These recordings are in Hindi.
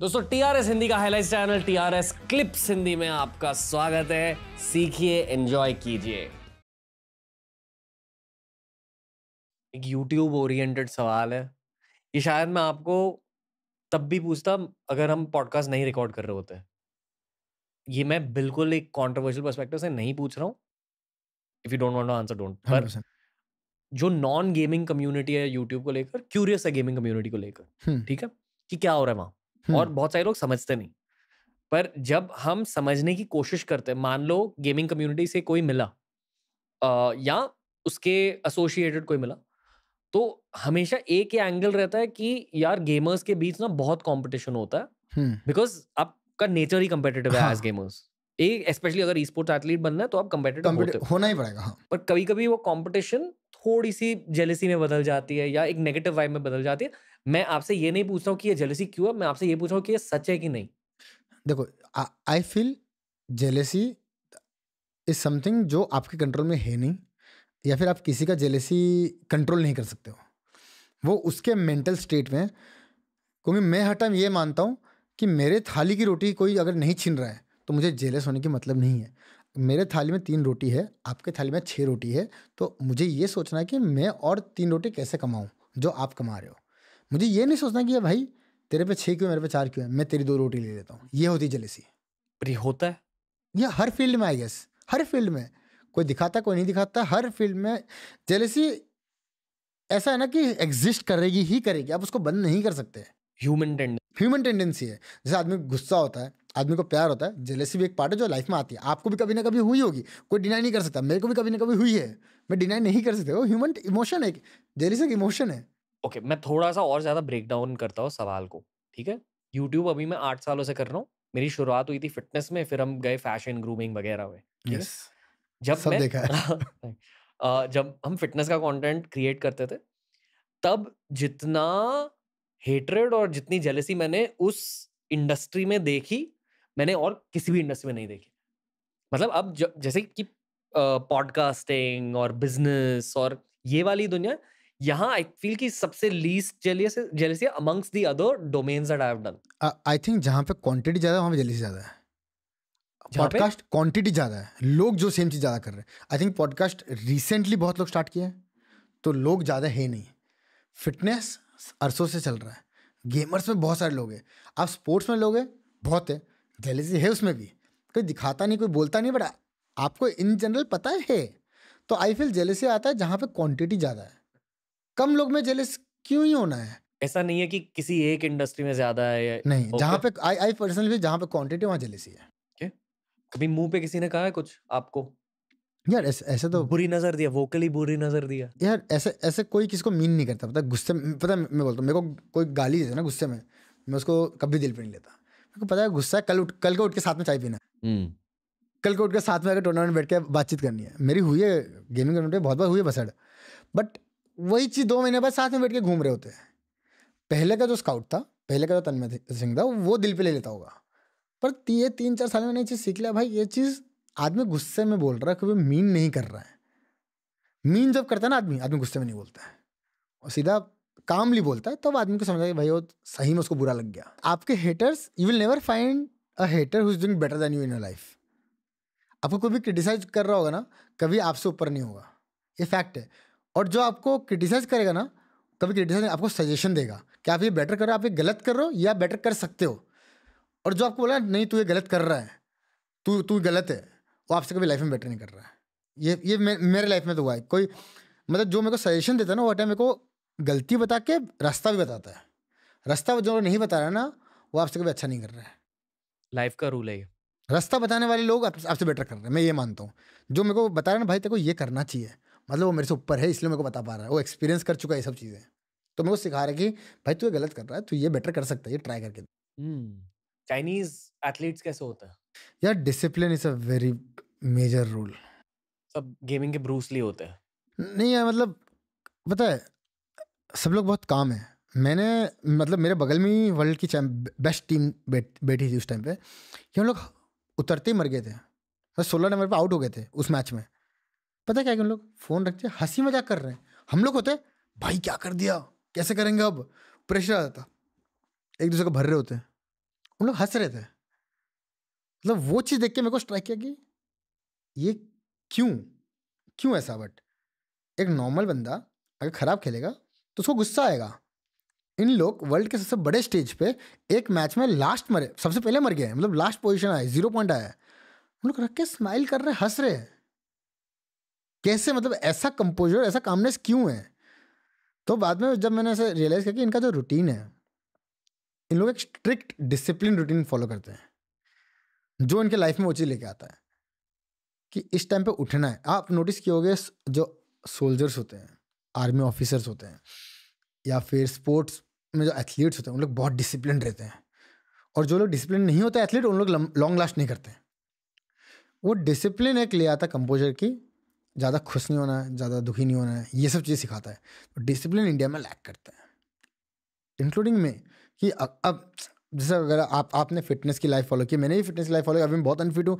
दोस्तों टीआरएस हिंदी का highlight channel TRS clips Hindi में आपका स्वागत है सीखिए एंजॉय कीजिए एक यूट्यूब ओरिएंटेड सवाल है ये शायद मैं आपको तब भी पूछता अगर हम पॉडकास्ट नहीं रिकॉर्ड कर रहे होते ये मैं बिल्कुल एक कॉन्ट्रोवर्शियल परस्पेक्टिव से नहीं पूछ रहा हूँ if you don't want to answer don't पर जो नॉन गेमिंग कम्युनिटी है यूट्यूब को लेकर क्यूरियस है गेमिंग कम्युनिटी को लेकर hmm. ठीक है कि क्या हो रहा है वहाँ हम्म। और बहुत सारे लोग समझते नहीं पर जब हम समझने की कोशिश करते हैं मान लो गेमिंग कम्युनिटी से कोई मिला आ, या उसके एसोसिएटेड कोई मिला तो हमेशा एक ही एंगल रहता है कि यार गेमर्स के बीच ना बहुत कंपटीशन होता है बिकॉज हम्म। आपका नेचर ही कम्पिटेटिव है एज हाँ। गेमर्स एक स्पेशली अगर ई स्पोर्ट्स एथलीट बनना है तो आप कम्पिटेटिव होना ही पड़ेगा हाँ। पर कभी कभी वो कॉम्पिटिशन थोड़ी सी जेलसी में बदल जाती है या एक नेगेटिव वाइब में बदल जाती है मैं आपसे ये नहीं पूछ रहा हूँ कि ये जेलसी क्यों है मैं आपसे ये पूछ रहा हूँ कि ये सच है कि नहीं देखो I feel jealousy is something जो आपके कंट्रोल में है नहीं या फिर आप किसी का जेलसी कंट्रोल नहीं कर सकते हो वो उसके मेंटल स्टेट में क्योंकि मैं हर टाइम ये मानता हूँ कि मेरे थाली की रोटी कोई अगर नहीं छीन रहा है तो मुझे जेलस होने की मतलब नहीं है मेरे थाली में तीन रोटी है आपके थाली में छः रोटी है तो मुझे ये सोचना है कि मैं और तीन रोटी कैसे कमाऊँ जो आप कमा रहे हो मुझे ये नहीं सोचना कि भाई तेरे पे छः क्यों मेरे पे चार क्यों है मैं तेरी दो रोटी ले लेता हूँ ये होती जलेसी पर ये होता है ये हर फील्ड में आई गेस हर फील्ड में कोई दिखाता कोई नहीं दिखाता हर फील्ड में जलेसी ऐसा है ना कि एग्जिस्ट करेगी ही करेगी आप उसको बंद नहीं कर सकते ह्यूमन ह्यूमन टेंडेंसी है जैसे आदमी गुस्सा होता है आदमी को प्यार होता है जेलेसी भी एक पार्ट है जो लाइफ में आती है आपको भी कभी ना कभी हुई होगी कोई डिनाई नहीं कर सकता मेरे को भी कभी ना कभी हुई है मैं डिनाई नहीं कर सकता वो ह्यूमन इमोशन है जेलेसी एक इमोशन है ओके okay, मैं थोड़ा सा और ज़्यादा ब्रेक डाउन करता हूँ सवाल को ठीक है यूट्यूब अभी मैं आठ सालों से कर रहा हूँ मेरी शुरुआत हुई थी फिटनेस में फिर हम गए फैशन ग्रूमिंग वगैरह में yes. जब सब मैं देखा है। जब हम फिटनेस का कंटेंट क्रिएट करते थे तब जितना हेटरेड और जितनी जेलसी मैंने उस इंडस्ट्री में देखी मैंने और किसी भी इंडस्ट्री में नहीं देखी मतलब अब ज, जैसे कि पॉडकास्टिंग और बिजनेस और ये वाली दुनिया यहाँ आई फील कि सबसे least jealous jealousy amongst the other domains that I have done I think जहाँ पे क्वांटिटी ज़्यादा वहाँ पे जेलिसी ज़्यादा है पॉडकास्ट क्वांटिटी ज़्यादा है लोग जो सेम चीज़ ज़्यादा कर रहे हैं आई थिंक पॉडकास्ट रिसेंटली बहुत लोग स्टार्ट किए हैं तो लोग ज़्यादा है नहीं फिटनेस अरसों से चल रहा है गेमर्स में बहुत सारे लोग हैं आप स्पोर्ट्स में लोग हैं बहुत है जेलेसी है उसमें भी कोई दिखाता नहीं कोई बोलता नहीं बट आपको इन जनरल पता है तो आई फील जेलेसी आता है जहाँ पे क्वांटिटी ज़्यादा है कम लोग में जेलिस क्यों ही होना है ऐसा नहीं है कि किसी एक इंडस्ट्री में ज्यादा है या नहीं जहाँ पे आई आई पर्सनली जहाँ पे क्वांटिटी वहाँ जेलेसी है okay. कभी मुंह पे किसी ने कहा है कुछ आपको यार ऐसे ऐसे तो बुरी नजर दिया वोकली बुरी नजर दिया यार ऐसे ऐसे कोई किसी को मीन नहीं करता पता गुस्से में पता मैं बोलता हूँ मेरे को कोई गाली देता ना गुस्से में मैं उसको कभी दिल पर नहीं लेता मेरे को पता है गुस्सा कल उठ कल को उठ के साथ में चाय पीना हम्म। कल को उठ के साथ में अगर टूर्नामेंट बैठ के बातचीत करनी है मेरी हुई है गेमिंग टूर्नामेंट बहुत बार हुई है बसड़ बट वही चीज़ दो महीने बाद साथ में बैठ के घूम रहे होते हैं पहले का जो स्काउट था पहले का जो तन्मय सिंह था वो दिल पर ले लेता होगा पर ये तीन चार साल में ये चीज़ सीख लिया भाई ये चीज़ आदमी गुस्से में बोल रहा है कभी मीन नहीं कर रहा है मीन जब करता है ना आदमी आदमी गुस्से में नहीं बोलता है और सीधा कामली बोलता है तब तो आदमी को समझ आए भाई वो सही में उसको बुरा लग गया आपके haters you will never find a hater who is doing better than you in life आपको कोई भी क्रिटिसाइज कर रहा होगा ना कभी आपसे ऊपर नहीं होगा ये फैक्ट है और जो आपको क्रिटिसाइज करेगा ना कभी क्रिटिसाइज आपको सजेशन देगा कि आप ये बेटर कर रहे हो आप ये गलत कर रहे हो या बेटर कर सकते हो और जो आपको बोला नहीं तू ये गलत कर रहा है तू तू गलत है वो आपसे कभी लाइफ में बेटर नहीं कर रहा है ये ये मे, मेरे लाइफ में तो हुआ है कोई मतलब जो मेरे को सजेशन देता है ना वो टाइम मेरे को गलती बता के रास्ता भी बताता है रास्ता जो नहीं बता रहा ना वो आपसे कभी अच्छा नहीं कर रहा है लाइफ का रूल है ये रास्ता बताने वाले लोग आपसे बेटर कर रहे हैं मैं ये मानता हूँ जो मेरे को बता रहा है ना भाई तेरे को ये करना चाहिए मतलब वो मेरे से ऊपर है इसलिए मेरे को बता पा रहा है वो एक्सपीरियंस कर चुका है ये सब चीज़ें तो मेरे को सिखा रहा है कि भाई तू ये गलत कर रहा है तू ये बेटर कर सकता है ये ट्राई करके चाइनीज हम्म। एथलीट्स कैसे होता है यार discipline is a very major role सब गेमिंग के ब्रूस ली होते हैं नहीं यार मतलब पता है सब लोग बहुत काम है मैंने मतलब मेरे बगल में ही वर्ल्ड की बेस्ट टीम बैठी थी उस टाइम पे कि हम लोग उतरते ही मर गए थे बस सोलह नंबर पे आउट हो गए थे उस मैच में पता क्या कि हम लोग फ़ोन रखते हंसी मजाक कर रहे हैं हम लोग होते भाई क्या कर दिया कैसे करेंगे अब प्रेशर आ जाता एक दूसरे को भर रहे होते उन लोग हंस रहे थे मतलब वो चीज़ देख के मेरे को स्ट्राइक किया कि ये क्यों क्यों ऐसा बट एक नॉर्मल बंदा अगर ख़राब खेलेगा तो उसको गुस्सा आएगा इन लोग वर्ल्ड के सबसे बड़े स्टेज पे एक मैच में लास्ट मरे सबसे पहले मर गए मतलब लास्ट पोजीशन आए जीरो पॉइंट आया उन लोग रख के स्माइल कर रहे हंस रहे हैं कैसे मतलब ऐसा कंपोजर ऐसा कामनेस क्यों है तो बाद में जब मैंने ऐसे रियलाइज़ किया कि इनका जो रूटीन है इन लोग एक स्ट्रिक्ट डिसिप्लिन रूटीन फॉलो करते हैं जो इनके लाइफ में वो चीज़ लेके आता है कि इस टाइम पे उठना है आप नोटिस किए जो सोल्जर्स होते हैं आर्मी ऑफिसर्स होते हैं या फिर स्पोर्ट्स में जो एथलीट्स होते हैं उन लोग बहुत डिसिप्लिन रहते हैं और जो लोग डिसिप्लिन नहीं होते एथलीट उन लोग लॉन्ग लास्ट नहीं करते वो डिसिप्लिन एक ले आता कंपोजर की ज़्यादा खुश नहीं होना है ज़्यादा दुखी नहीं होना है ये सब चीज़ सिखाता है तो डिसिप्लिन इंडिया में लैक करता है इंक्लूडिंग में कि अब जैसे अगर आप आपने फिटनेस की लाइफ फॉलो की मैंने भी फिटनेस की लाइफ फॉलो अभी मैं बहुत अनफिट हूँ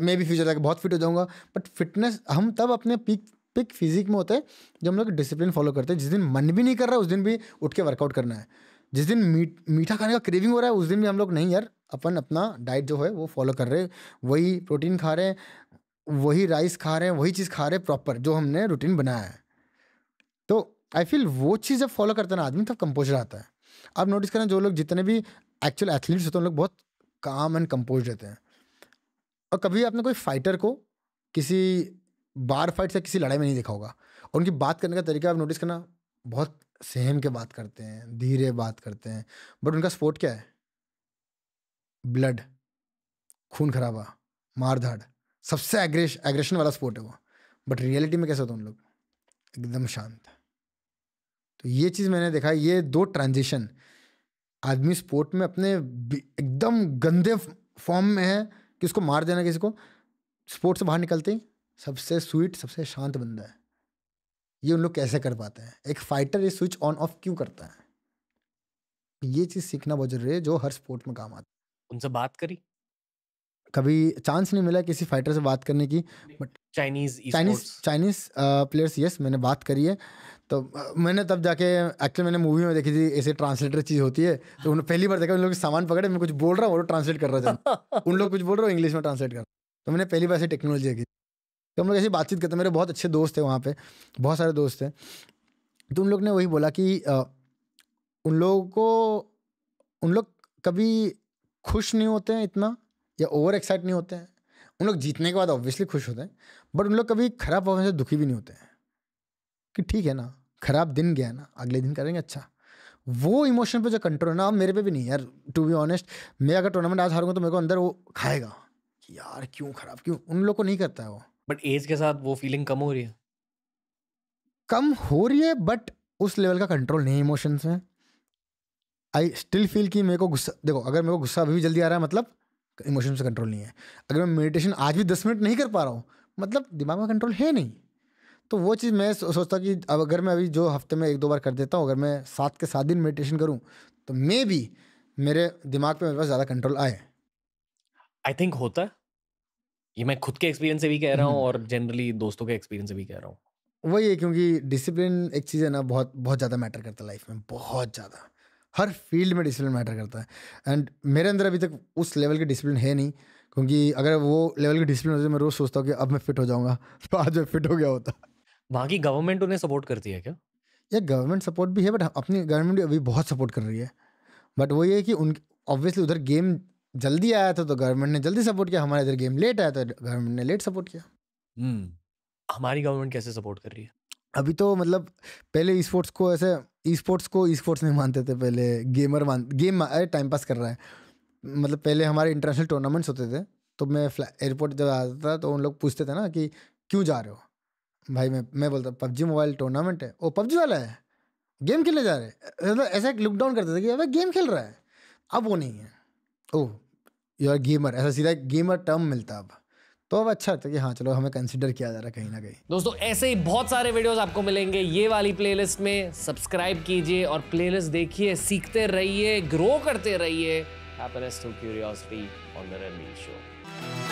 मैं भी फ्यूचर जाकर बहुत फिट हो जाऊँगा बट फिटनेस हम तब अपने पीक पिक फिजिक में होते हैं जब हम लोग डिसिप्लिन फॉलो करते हैं जिस दिन मन भी नहीं कर रहा उस दिन भी उठ के वर्कआउट करना है जिस दिन मीठ मीठा खाने का क्रेविंग हो रहा है उस दिन भी हम लोग नहीं यार अपन अपना डाइट जो है वो फॉलो कर रहे हैं वही प्रोटीन खा रहे हैं वही राइस खा रहे हैं वही चीज़ खा रहे हैं प्रॉपर जो हमने रूटीन बनाया है तो आई फील वो चीज़ जब फॉलो करता है ना आदमी तब कम्पोज आता है आप नोटिस करें जो लोग जितने भी एक्चुअल एथलीट्स होते हैं उन लोग बहुत काम एंड कंपोज रहते हैं और कभी आपने कोई फाइटर को किसी बार फाइट से किसी लड़ाई में नहीं देखा होगा उनकी बात करने का तरीका आप नोटिस करना बहुत सहम के बात करते हैं धीरे बात करते हैं बट उनका स्पोर्ट क्या है ब्लड खून खराबा मार धाड़ सबसे एग्रेश एग्रेशन वाला स्पोर्ट है वो बट रियलिटी में कैसे होता उन लोग एकदम शांत तो ये चीज़ मैंने देखा ये दो ट्रांजिशन आदमी स्पोर्ट में अपने एकदम गंदे फॉर्म में है किसको मार देना किसी को स्पोर्ट्स से बाहर निकलते ही सबसे स्वीट सबसे शांत बंदा है ये उन लोग कैसे कर पाते हैं एक फाइटर ये स्विच ऑन ऑफ क्यों करता है ये चीज़ सीखना बहुत जरूरी है जो हर स्पोर्ट में काम आता है उनसे बात करी कभी चांस नहीं मिला किसी फाइटर से बात करने की but Chinese Chinese Chinese players yes मैंने बात करी है तो मैंने तब जाके एक्चुअली मैंने मूवी में देखी थी ऐसे ट्रांसलेटर चीज़ होती है तो उन्होंने पहली बार देखा उन लोग सामान पकड़े मैं कुछ बोल रहा हूँ वो ट्रांसलेट कर रहा था उन लोग कुछ बोल रहे हो इंग्लिश में ट्रांसलेट कर तो मैंने पहली बार ऐसी टेक्नोलॉजी देखी तो हम लोग ऐसी बातचीत करते मेरे बहुत अच्छे दोस्त थे वहाँ पर बहुत सारे दोस्त थे तो उन लोग ने वही बोला कि उन लोगों को उन लोग कभी खुश नहीं होते हैं इतना या ओवर एक्साइट नहीं होते हैं उन लोग जीतने के बाद ऑब्वियसली खुश होते हैं बट उन लोग कभी खराब परफॉर्मेंस से दुखी भी नहीं होते हैं कि ठीक है ना खराब दिन गया ना अगले दिन करेंगे अच्छा वो इमोशन पे जो कंट्रोल है ना मेरे पे भी नहीं यार टू बी ऑनेस्ट मैं अगर टूर्नामेंट आज हारूंगा तो मेरे को अंदर वो खाएगा यार क्यों खराब क्यों उन लोग को नहीं करता है वो बट एज के साथ वो फीलिंग कम हो रही है कम हो रही है बट उस लेवल का कंट्रोल नहीं इमोशंस में आई स्टिल फील कि मेरे को गुस्सा देखो अगर मेरे को गुस्सा अभी भी जल्दी आ रहा है मतलब इमोशन से कंट्रोल नहीं है अगर मैं मेडिटेशन आज भी दस मिनट नहीं कर पा रहा हूँ मतलब दिमाग में कंट्रोल है नहीं तो वो चीज़ मैं सोचता कि अब अगर मैं अभी जो हफ्ते में एक दो बार कर देता हूँ अगर मैं सात के सात दिन मेडिटेशन करूँ तो मे भी मेरे दिमाग पे मेरे पास ज़्यादा कंट्रोल आए आई थिंक होता ये मैं खुद के एक्सपीरियंस से भी कह रहा हूँ हम्म। और जनरली दोस्तों के एक्सपीरियंस से भी कह रहा हूँ वही है क्योंकि डिसिप्लिन एक चीज़ है ना बहुत बहुत ज़्यादा मैटर करता है लाइफ में बहुत ज़्यादा हर फील्ड में डिसिप्लिन मैटर करता है एंड मेरे अंदर अभी तक उस लेवल की डिसिप्लिन है नहीं क्योंकि अगर वो लेवल की डिसिप्लिन होती मैं रोज़ सोचता हूँ कि अब मैं फिट हो जाऊँगा तो आज मैं फिट हो गया होता वहाँ की गवर्नमेंट उन्हें सपोर्ट करती है क्या ये गवर्नमेंट सपोर्ट भी है बट अपनी गवर्नमेंट अभी बहुत सपोर्ट कर रही है बट वो ये कि उन ऑब्वियसली उधर गेम जल्दी आया था तो गवर्नमेंट ने जल्दी सपोर्ट किया हमारे इधर गेम लेट आया तो गवर्नमेंट ने लेट सपोर्ट किया हम्म। हमारी गवर्नमेंट कैसे सपोर्ट कर रही है अभी तो मतलब पहले ई स्पोर्ट्स को ऐसे ई स्पोर्ट्स को ई स्पोर्ट्स नहीं मानते थे पहले गेमर मान गेम अरे टाइम पास कर रहा है मतलब पहले हमारे इंटरनेशनल टूर्नामेंट्स होते थे तो मैं एयरपोर्ट जब आता था तो उन लोग पूछते थे ना कि क्यों जा रहे हो भाई मैं मैं बोलता पबजी मोबाइल टूर्नामेंट है ओ पबजी वाला है गेम खेलने जा रहे हैं ऐसा एक लुकडाउन करते थे कि अब गेम खेल रहा है अब वो नहीं है ओ यू आर गेमर ऐसा सीधा एक गेमर टर्म मिलता अब तो अब अच्छा लगता है कि हाँ चलो हमें कंसिडर किया जा रहा है कहीं ना कहीं दोस्तों ऐसे ही बहुत सारे वीडियोस आपको मिलेंगे ये वाली प्लेलिस्ट में सब्सक्राइब कीजिए और प्लेलिस्ट देखिए सीखते रहिए ग्रो करते रहिए happiness through curiosity on the Ranveer show